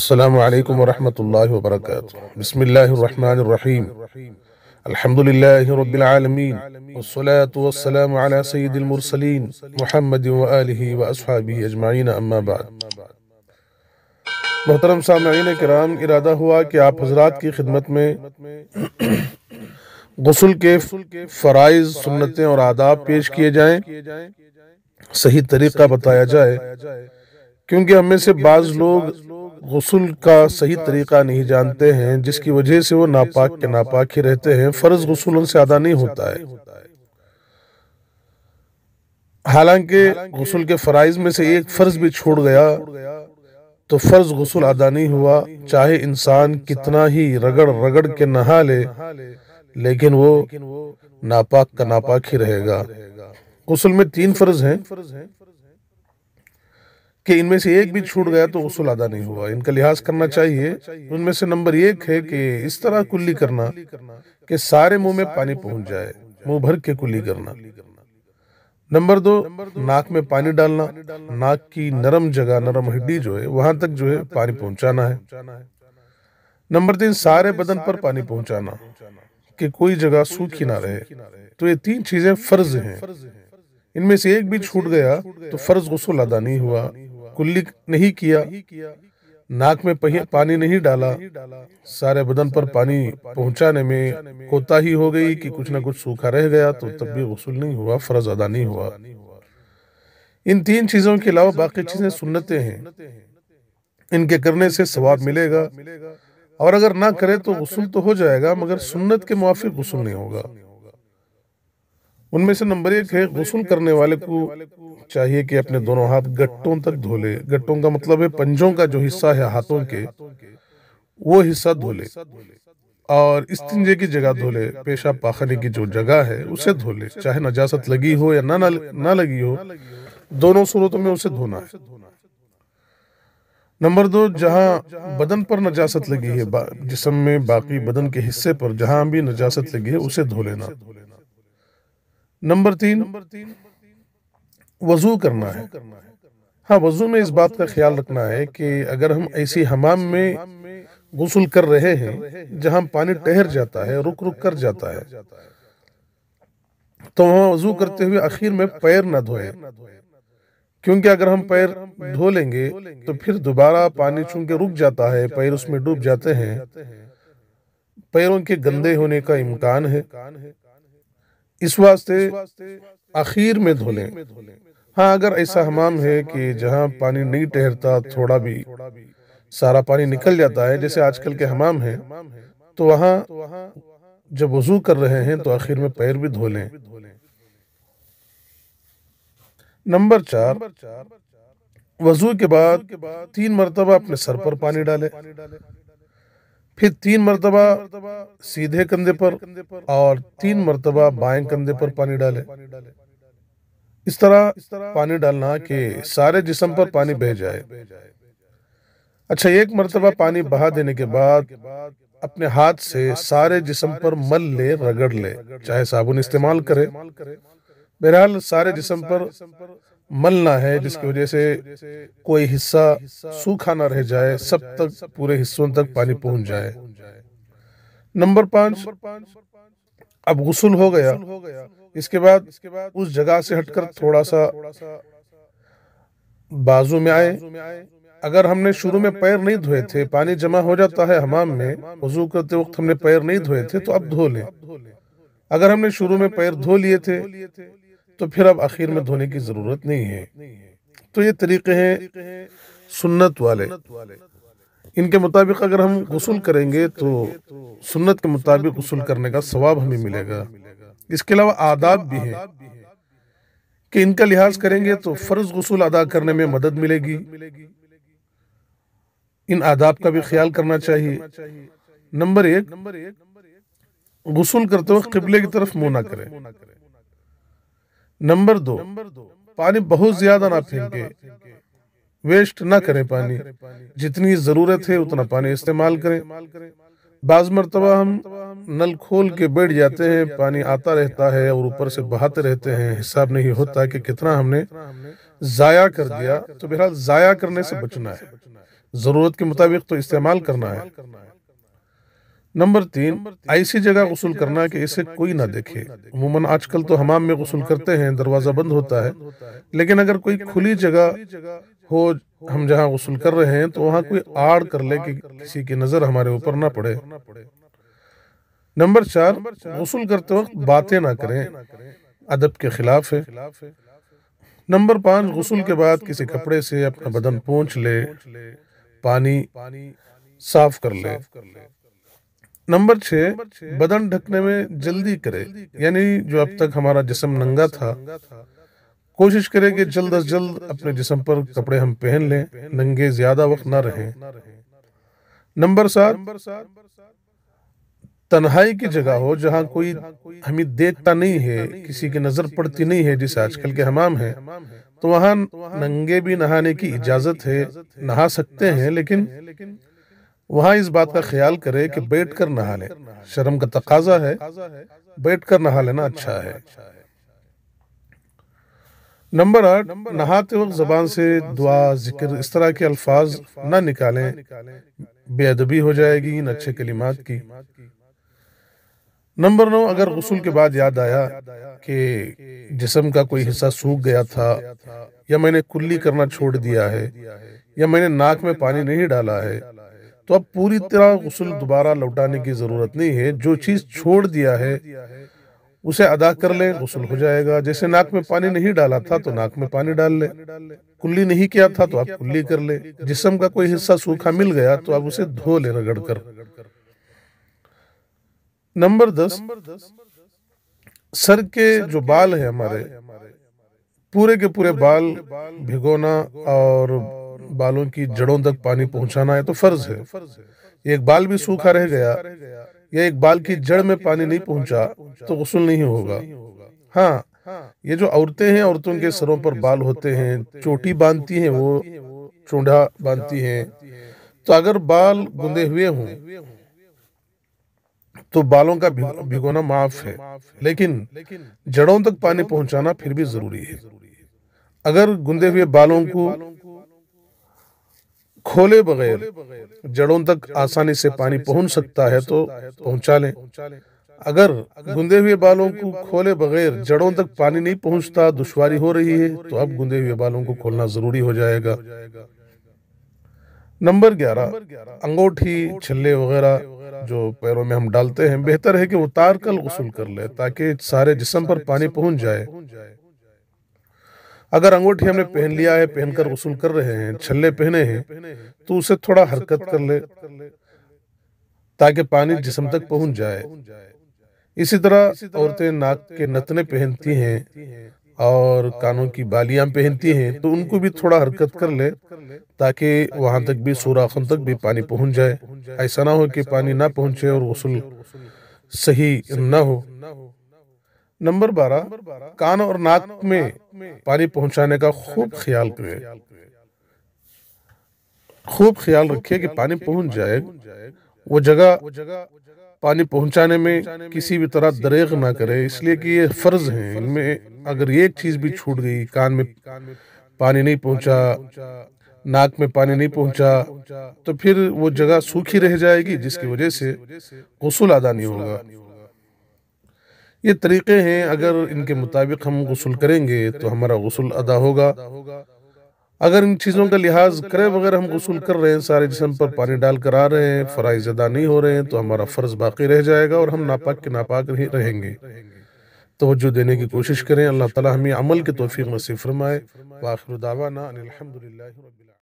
السلام عليكم ورحمة الله وبركاته بسم الله الرحمن الرحيم الحمد لله رب العالمين والصلاة والسلام على سيد المرسلين محمد وآله وأصحابه أجمعين أما بعد محترم سامعین کرام ارادہ ہوا کہ آپ حضرات کی خدمت میں غسل کے فرائض سنتیں اور آداب پیش کیے جائیں صحیح طریقہ بتایا جائے کیونکہ ہم میں سے بعض لوگ गसल का सही तरीका नहीं जानते हैं जिसकी वजह से वो नापाक के नापाक ही रहते हैं फर्ज गसल उनसे अदा नहीं होता है हालांकि गसल के फ़राइज में से एक फ़र्ज भी छोड़ गया तो फ़र्ज गसल अदा नहीं हुआ चाहे इंसान कितना ही रगड़ रगड़ के नहा ले लेकिन वो नापाक का नापाक ही रहेगा गसल में तीन फ़र्ज हैं कि इनमें से एक भी छूट गया तो उसूल अदा नहीं हुआ इनका लिहाज करना चाहिए उनमें से नंबर एक है कि इस तरह कुल्ली करना कि सारे मुंह में पानी पहुंच जाए मुंह भर के कुल्ली करना नंबर दो नाक में पानी डालना नाक की नरम जगह नरम हड्डी जो है वहां तक जो है पानी पहुंचाना है नंबर तीन सारे बदन पर पानी पहुंचाना कि कोई जगह सूखी ना रहे तो ये तीन चीजें फर्ज हैं इनमें से एक भी छूट गया तो फर्ज गसल अदा नहीं हुआ कुल्ली नहीं किया नाक में पानी नहीं डाला सारे बदन पर पानी पहुंचाने में कोताही हो गई कि कुछ ना कुछ सूखा रह गया तो तब भी गसूल नहीं हुआ फर्ज अदा नहीं हुआ इन तीन चीजों के अलावा बाकी चीजें सुन्नते हैं इनके करने से सवाब मिलेगा और अगर ना करे तो गसूल तो हो जाएगा मगर सुन्नत के मुआफिक गसूल नहीं होगा उनमें से नंबर एक है गसल करने वाले को चाहिए कि अपने दोनों हाथ गट्टों तक धो ले गट्टों का मतलब है पंजों का जो हिस्सा है हाथों के वो हिस्सा धो ले और तंजे की जगह धो ले पेशाब की जो जगह है उसे धो ले चाहे नजासत लगी हो या ना ना लगी हो दोनों सूरतों में उसे धोना है नंबर दो जहाँ बदन पर नजासत लगी है जिसम में बाकी बदन के हिस्से पर जहाँ भी नजासत लगी है उसे धो लेना नंबर तीन नंबर तीन वजू करना है हाँ वजू में इस बात का ख्याल रखना है कि अगर हम ऐसी हमाम में गुसल कर रहे हैं जहाँ पानी ठहर जाता है रुक रुक कर जाता है तो वहां वजू करते हुए आखिर में पैर न धोए क्योंकि अगर हम पैर धो लेंगे तो फिर दोबारा पानी चूंकि रुक जाता है पैर उसमें डूब जाते हैं पैरों के गंदे होने का इम्कान है इस वास्ते आखिर में धो लें हाँ अगर ऐसा हमाम है कि जहाँ पानी नहीं ठहरता थोड़ा भी सारा पानी निकल जाता है जैसे आजकल के हमाम है तो, तो वहाँ जब वजू कर रहे हैं तो आखिर में पैर भी धो लें नंबर चार वजू के बाद तीन मरतबा अपने सर पर पानी डालें फिर तीन मरतबा सीधे कंधे पर और तीन मरतबा बाएं कंधे पर पानी डाले इस तरह पानी डालना कि सारे जिसम पर पानी बह जाए अच्छा एक मरतबा पानी बहा देने के बाद अपने हाथ से सारे जिसम पर मल ले रगड़ ले चाहे साबुन इस्तेमाल करे बहरहाल सारे जिसम पर मलना है जिसकी वजह से कोई हिस्सा सूखा ना रह जाए सब तक पूरे हिस्सों तक पानी पहुंच जाए नंबर पांच अब गुसल हो गया इसके बाद उस जगह से हटकर थोड़ा सा बाजू में आए अगर हमने शुरू में पैर नहीं धोए थे पानी जमा हो जाता है हमाम में वजू करते वक्त हमने पैर नहीं धोए थे तो अब धो लें अगर हमने शुरू में पैर धो लिए थे तो फिर अब आखिर में धोने की ज़रूरत नहीं है तो ये तरीके हैं सुन्नत वाले इनके मुताबिक अगर हम गसूल करेंगे तो सुन्नत के मुताबिक गसूल करने का सवाब हमें मिलेगा इसके अलावा आदाब भी हैं कि इनका लिहाज करेंगे तो फ़र्ज गसूल अदा करने में मदद मिलेगी इन आदाब का भी ख्याल करना चाहिए नंबर एक गसूल करते वक्त किबले की तरफ मुँह ना करें नंबर दो पानी बहुत ज्यादा ना फेंके वेस्ट ना करें पानी जितनी जरूरत है उतना पानी इस्तेमाल करें बाज मरतबा हम नल खोल के बैठ जाते हैं पानी आता रहता है और ऊपर से बहाते रहते हैं हिसाब नहीं होता कि कितना हमने ज़ाया कर दिया तो बहरहाल ज़ाया करने से बचना है ज़रूरत के मुताबिक तो इस्तेमाल करना है नंबर तीन ऐसी जगह गसल करना कि इसे कोई ना देखे उमूमन आजकल तो हमाम में गसूल करते हैं दरवाज़ा बंद होता है लेकिन अगर कोई खुली जगह हो हम जहाँ गसूल कर रहे हैं तो वहाँ कोई आड़ कर ले कि किसी की नज़र हमारे ऊपर ना पड़े नंबर चार गसल करते वक्त बातें ना करें अदब के खिलाफ है नंबर पाँच गसल के बाद किसी कपड़े से अपना बदन पहुँच ले पानी साफ कर ले नंबर छः बदन ढकने में जल्दी करें यानी जो अब तक हमारा जिसम नंगा था कोशिश करें कि जल्द अज जल्द अपने जिसम पर कपड़े हम पहन लें नंगे ज्यादा वक्त ना रहे नंबर सात तन्हाई की जगह हो जहाँ कोई हमें देखता नहीं है किसी की नजर पड़ती नहीं है जिस आजकल के हमाम है तो वहाँ तो नंगे भी नहाने की इजाजत है नहा सकते हैं लेकिन वहाँ इस बात का ख्याल करे कि बैठ कर नहा ले शर्म का तकाजा है बैठ कर नहा लेना अच्छा है नंबर आठ नहाते वक्त जबान से दुआ जिक्र इस तरह के अल्फाज ना निकालें बेअदबी हो जाएगी इन अच्छे कलिमात की नंबर नौ अगर गसूल के बाद याद आया कि जिसम का कोई हिस्सा सूख गया था या मैंने कुल्ली करना छोड़ दिया है या मैंने नाक में पानी नहीं डाला है तो अब पूरी तरह गसल दोबारा लौटाने की ज़रूरत नहीं है जो चीज़ छोड़ दिया है उसे अदा कर लें गसल हो जाएगा जैसे नाक में पानी नहीं डाला था तो नाक में पानी डाल लें कुल्ली नहीं किया था तो आप कुल्ली कर लें जिसम का कोई हिस्सा सूखा मिल गया तो आप उसे धो लें रगड़ कर नंबर दस सर के जो बाल है हमारे पूरे के पूरे बाल भिगोना और बालों की जड़ों तक पानी पहुंचाना है तो फर्ज है एक बाल भी सूखा रह गया या एक बाल की जड़ में पानी नहीं पहुंचा तो गसल नहीं होगा हाँ ये जो औरतें हैं औरतों के सरों पर बाल होते हैं चोटी बांधती हैं वो चूढ़ा बांधती हैं तो अगर बाल गुंदे हुए हों तो बालों का भिगोना माफ है लेकिन जड़ों तक पानी पहुंचाना फिर भी जरूरी है अगर गुंदे हुए बालों को खोले बगैर जड़ों तक आसानी से पानी पहुंच सकता है तो पहुंचा लें अगर गुंदे हुए बालों को खोले बगैर जड़ों तक पानी नहीं पहुंचता दुश्वारी हो रही है तो अब गुंदे हुए बालों को खोलना जरूरी हो जाएगा नंबर ग्यारह अंगूठी छल्ले वगैरह जो पैरों में हम डालते हैं बेहतर है कि उतार कर गुसल कर ले ताकि सारे जिसम पर पानी पहुंच जाए अगर अंगूठी हमने पहन लिया है पहनकर गसूल कर रहे हैं छल्ले पहने हैं तो उसे थोड़ा हरकत कर ले ताकि पानी जिसम तक पहुंच जाए इसी तरह औरतें नाक के नतने पहनती हैं और कानों की बालियां पहनती हैं तो उनको भी थोड़ा हरकत कर ले ताकि वहां तक भी सुराखों तक भी पानी पहुंच जाए ऐसा ना हो कि पानी ना पहुंचे और वसूल सही ना हो नंबर बारह कान और नाक में पानी पहुंचाने का खूब ख्याल करें खूब ख्याल रखिए कि पानी पहुंच जाए वो जगह पानी पहुंचाने में किसी भी तरह दरेग ना करे इसलिए कि ये फर्ज है इनमें अगर एक चीज भी छूट गई कान में पानी नहीं पहुंचा नाक में पानी नहीं पहुंचा तो फिर वो जगह सूखी रह जाएगी जिसकी वजह से गसूल अदा नहीं होगा ये तरीक़े हैं अगर इनके मुताबिक हम गसल करेंगे तो हमारा गसल अदा होगा अगर इन चीज़ों का लिहाज करे बगैर हम गसल कर रहे हैं सारे जिसम पर पानी डाल कर आ रहे हैं फ़राइज अदा नहीं हो रहे हैं तो हमारा फ़र्ज़ बाकी रह जाएगा और हम नापाक के नापाक ही रहेंगे तोज्जो देने की कोशिश करें अल्लाह ताला हमें अमल के तोफ़ी से फरमाए आखिर दावाना